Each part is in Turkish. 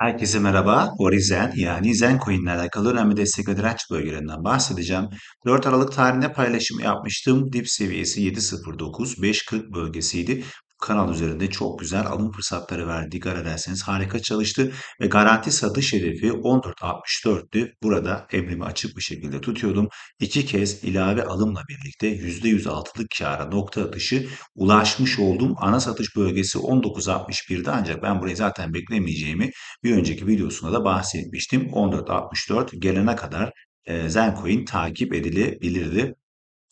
Herkese merhaba. Ori yani Zen Coin ile alakalı önemli destek ve direnç bölgelerinden bahsedeceğim. 4 Aralık tarihinde paylaşım yapmıştım. Dip seviyesi 7.09-5.40 bölgesiydi kanal üzerinde çok güzel alım fırsatları verdi. Dikkat ederseniz harika çalıştı ve garanti satış hedefi 14.64'tü. Burada emrimi açık bir şekilde tutuyordum. İki kez ilave alımla birlikte %106'lık kâra nokta atışı ulaşmış oldum. Ana satış bölgesi 19.61'di ancak ben burayı zaten beklemeyeceğimi bir önceki videosunda da bahsetmiştim. 14.64 gelene kadar e, Zencoin takip edilebilirdi.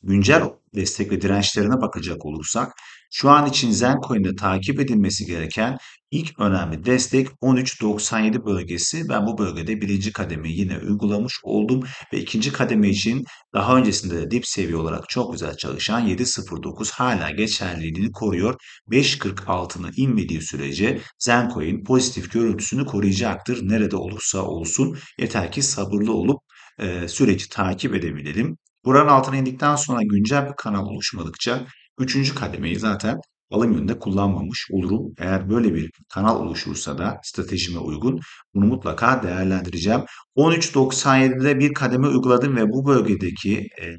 Güncel destek ve dirençlerine bakacak olursak şu an için Zencoin'de takip edilmesi gereken ilk önemli destek 13.97 bölgesi. Ben bu bölgede birinci kademeyi yine uygulamış oldum ve ikinci kademe için daha öncesinde de dip seviye olarak çok güzel çalışan 7.09 hala geçerliliğini koruyor. 5.40 altına inmediği sürece Zencoin pozitif görüntüsünü koruyacaktır. Nerede olursa olsun yeter ki sabırlı olup e, süreci takip edebilelim. Buranın altına indikten sonra güncel bir kanal oluşmadıkça Üçüncü kademeyi zaten alım yönünde kullanmamış olurum. Eğer böyle bir kanal oluşursa da stratejime uygun bunu mutlaka değerlendireceğim. 13.97'de bir kademe uyguladım ve bu bölgedeki e,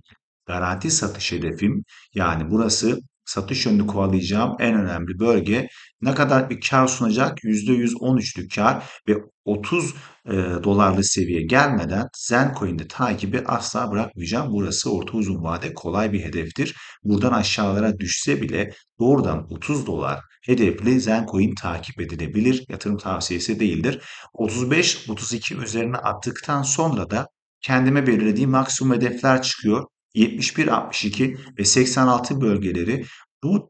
garanti satış hedefim yani burası satış yönünü kovalayacağım en önemli bölge. Ne kadar bir kar sunacak? %113'lük kar ve 30 e, dolarlı seviye gelmeden Zencoin'de takibi asla bırakmayacağım. Burası orta uzun vade kolay bir hedeftir. Buradan aşağılara düşse bile doğrudan 30 dolar hedefli Zencoin takip edilebilir. Yatırım tavsiyesi değildir. 35-32 üzerine attıktan sonra da kendime belirlediğim maksimum hedefler çıkıyor. 71, 62 ve 86 bölgeleri bu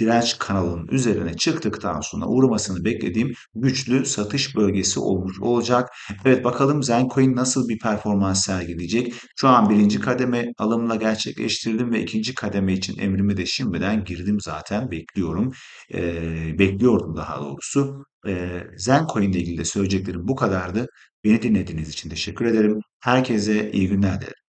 direnç kanalının üzerine çıktıktan sonra uğramasını beklediğim güçlü satış bölgesi olmuş olacak. Evet bakalım Zencoin nasıl bir performans sergileyecek. Şu an birinci kademe alımla gerçekleştirdim ve ikinci kademe için emrimi de şimdiden girdim zaten bekliyorum. Ee, bekliyordum daha doğrusu. Ee, Zencoin ile ilgili de söyleyeceklerim bu kadardı. Beni dinlediğiniz için teşekkür ederim. Herkese iyi günler dilerim.